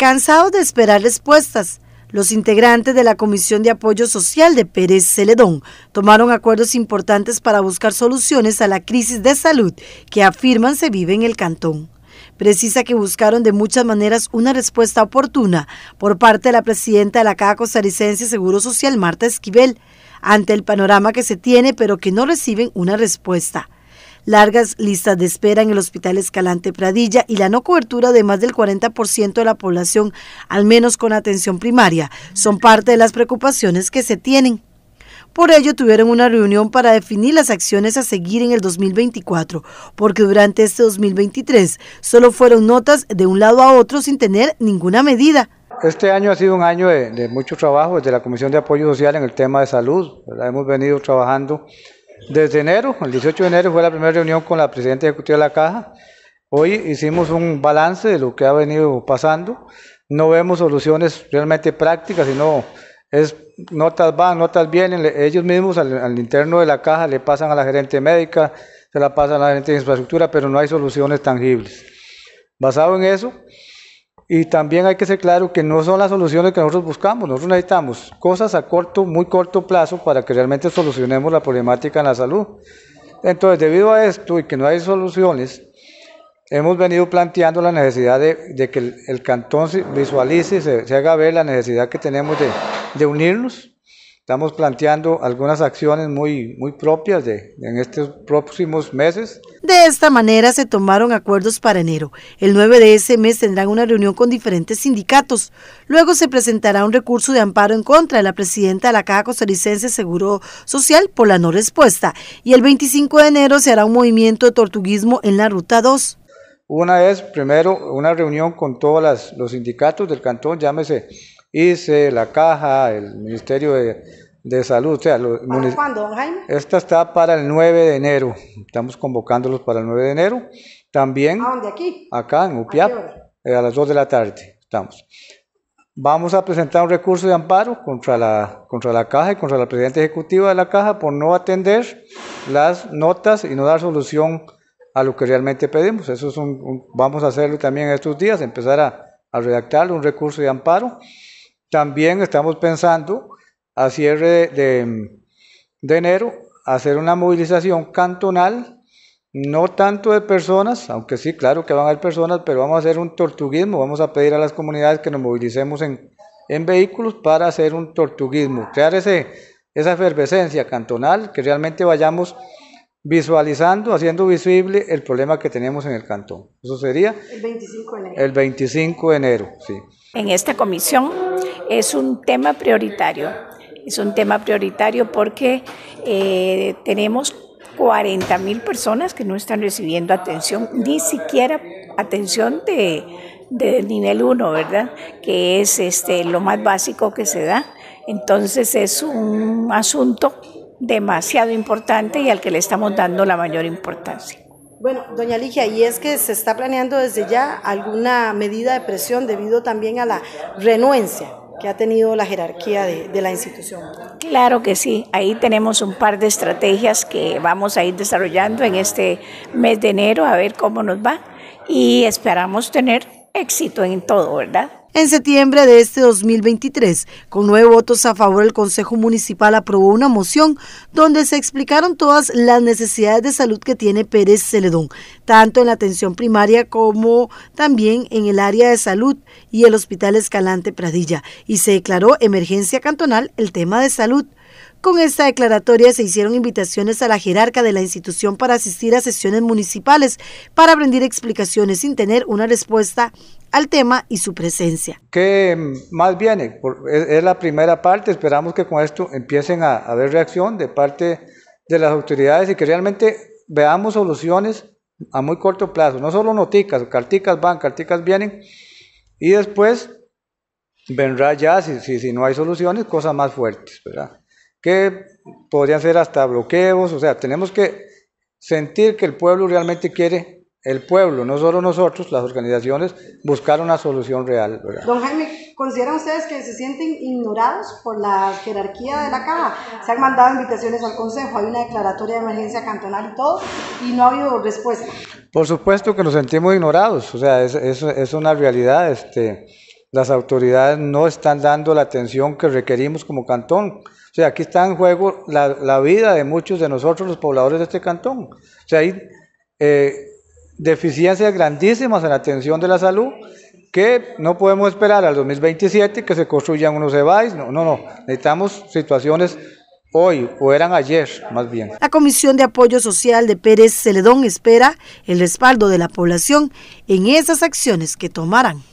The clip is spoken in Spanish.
Cansados de esperar respuestas, los integrantes de la Comisión de Apoyo Social de Pérez Celedón tomaron acuerdos importantes para buscar soluciones a la crisis de salud que afirman se vive en el cantón. Precisa que buscaron de muchas maneras una respuesta oportuna por parte de la presidenta de la Caja Costarricense Seguro Social, Marta Esquivel, ante el panorama que se tiene pero que no reciben una respuesta largas listas de espera en el Hospital Escalante Pradilla y la no cobertura de más del 40% de la población, al menos con atención primaria, son parte de las preocupaciones que se tienen. Por ello tuvieron una reunión para definir las acciones a seguir en el 2024, porque durante este 2023 solo fueron notas de un lado a otro sin tener ninguna medida. Este año ha sido un año de, mucho trabajo desde la Comisión de Apoyo Social en el tema de salud. Hemos venido trabajando desde enero, el 18 de enero fue la primera reunión con la presidenta ejecutiva de la Caja. Hoy hicimos un balance de lo que ha venido pasando. No vemos soluciones realmente prácticas, sino es notas van, notas vienen. Ellos mismos al, interno de la caja le pasan a la gerente médica, se la pasan a la gerente de infraestructura, pero no hay soluciones tangibles. Basado en eso, y también hay que ser claro que no son las soluciones que nosotros buscamos, nosotros necesitamos cosas a corto, muy corto plazo para que realmente solucionemos la problemática en la salud. Entonces, debido a esto y que no hay soluciones, hemos venido planteando la necesidad de, que el, cantón visualice y se, haga ver la necesidad que tenemos de, de unirnos Estamos planteando algunas acciones muy, muy propias de, en estos próximos meses. De esta manera se tomaron acuerdos para enero. El 9 de ese mes tendrán una reunión con diferentes sindicatos. Luego se presentará un recurso de amparo en contra de la presidenta de la Caja Costarricense Seguro Social por la no respuesta. Y el 25 de enero se hará un movimiento de tortuguismo en la Ruta 2. Una es, primero, una reunión con todos los sindicatos del cantón, llámese ICE, la Caja, el Ministerio de, Salud. O sea, Jaime? Esta está para el 9 de enero. Estamos convocándolos para el 9 de enero. También. dónde aquí? Acá en UPIAP, eh, ¿A, las 2 de la tarde. Estamos. Vamos a presentar un recurso de amparo contra la, contra la Caja y contra la Presidenta Ejecutiva de la Caja por no atender las notas y no dar solución a lo que realmente pedimos. Eso es vamos a hacerlo también estos días, empezar a, a redactar un recurso de amparo. También estamos pensando a cierre de, enero hacer una movilización cantonal no tanto de personas, aunque sí, claro que van a haber personas, pero vamos a hacer un tortuguismo, vamos a pedir a las comunidades que nos movilicemos en, vehículos para hacer un tortuguismo, crear ese, esa efervescencia cantonal, que realmente vayamos visualizando, haciendo visible el problema que tenemos en el cantón. Eso sería el 25 de enero. El 25 de enero, sí. En esta comisión es un tema prioritario, es un tema prioritario porque eh, tenemos 40 mil personas que no están recibiendo atención, ni siquiera atención de, nivel 1, ¿verdad? Que es este, lo más básico que se da. Entonces es un asunto demasiado importante y al que le estamos dando la mayor importancia. Bueno, doña Ligia, y es que se está planeando desde ya alguna medida de presión debido también a la renuencia que ha tenido la jerarquía de, la institución. Claro que sí, ahí tenemos un par de estrategias que vamos a ir desarrollando en este mes de enero a ver cómo nos va y esperamos tener éxito en todo, ¿verdad? En septiembre de este 2023, con nueve votos a favor, el Consejo Municipal aprobó una moción donde se explicaron todas las necesidades de salud que tiene Pérez Celedón, tanto en la atención primaria como también en el área de salud y el Hospital Escalante Pradilla, y se declaró emergencia cantonal el tema de salud. Con esta declaratoria se hicieron invitaciones a la jerarca de la institución para asistir a sesiones municipales para brindar explicaciones sin tener una respuesta al tema y su presencia. ¿Qué mm, más viene? Eh, es la primera parte, esperamos que con esto empiecen a haber reacción de parte de las autoridades y que realmente veamos soluciones a muy corto plazo. No solo noticas, carticas van, carticas vienen y después vendrá ya, si, si, si no hay soluciones, cosas más fuertes, ¿verdad? que podrían ser hasta bloqueos, o sea, tenemos que sentir que el pueblo realmente quiere, el pueblo, no solo nosotros, las organizaciones, buscar una solución real. Don Jaime, ¿consideran ustedes que se sienten ignorados por la jerarquía de la caja? Se han mandado invitaciones al Consejo, hay una declaratoria de emergencia cantonal y todo, y no ha habido respuesta. Por supuesto que nos sentimos ignorados, o sea, es, es, es una realidad, este, las autoridades no están dando la atención que requerimos como cantón o sea, aquí está en juego la, vida de muchos de nosotros, los pobladores de este cantón. O sea, hay eh, deficiencias grandísimas en la atención de la salud que no podemos esperar al 2027 que se construyan unos EBAIS. No, no, no. Necesitamos situaciones hoy o eran ayer más bien. La Comisión de Apoyo Social de Pérez Celedón espera el respaldo de la población en esas acciones que tomarán.